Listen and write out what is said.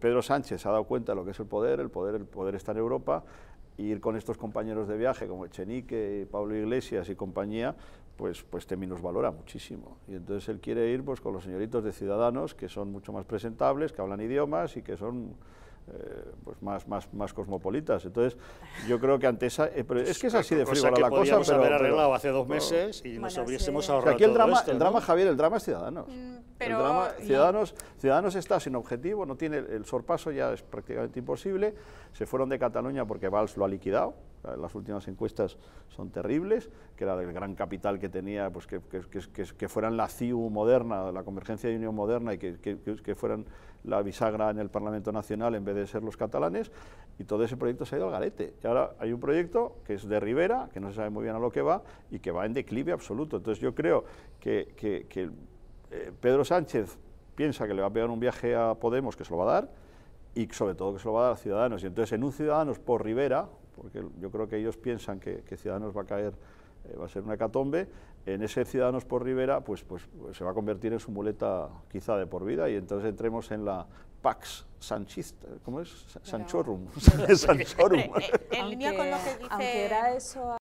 Pedro Sánchez ha dado cuenta de lo que es el poder, el poder, el poder está en Europa, ir con estos compañeros de viaje como Echenique, Pablo Iglesias y compañía, pues, pues te valora muchísimo. Y entonces él quiere ir pues, con los señoritos de Ciudadanos, que son mucho más presentables, que hablan idiomas y que son eh, pues más, más, más cosmopolitas. Entonces, yo creo que ante esa... Eh, es que es así de frívola la cosa, pero... haber arreglado hace dos meses y nos hubiésemos ahorrado aquí el drama, el drama Javier, el drama es Ciudadanos. Mm, Ciudadanos, está sin objetivo, no tiene el sorpaso ya es prácticamente imposible. Se fueron de Cataluña porque Valls lo ha liquidado. Las últimas encuestas son terribles, que era del gran capital que tenía, pues que, que, fueran la CIU moderna, la Convergencia de Unión Moderna, y que fueran la bisagra en el Parlamento Nacional en vez de ser los catalanes, y todo ese proyecto se ha ido al garete. Y ahora hay un proyecto que es de Rivera, que no se sabe muy bien a lo que va, y que va en declive absoluto. Entonces yo creo que, que eh, Pedro Sánchez piensa que le va a pegar un viaje a Podemos, que se lo va a dar, y sobre todo que se lo va a dar a Ciudadanos. Y entonces en un Ciudadanos por Rivera, porque yo creo que ellos piensan que, Ciudadanos va a caer, eh, va a ser una hecatombe, en ese Ciudadanos por Rivera pues, pues, pues, se va a convertir en su muleta quizá de por vida y entonces entremos en la Pax Sanchista, ¿cómo es? Sanchorum. Sanchorum. en eh, línea con lo que dice... era eso...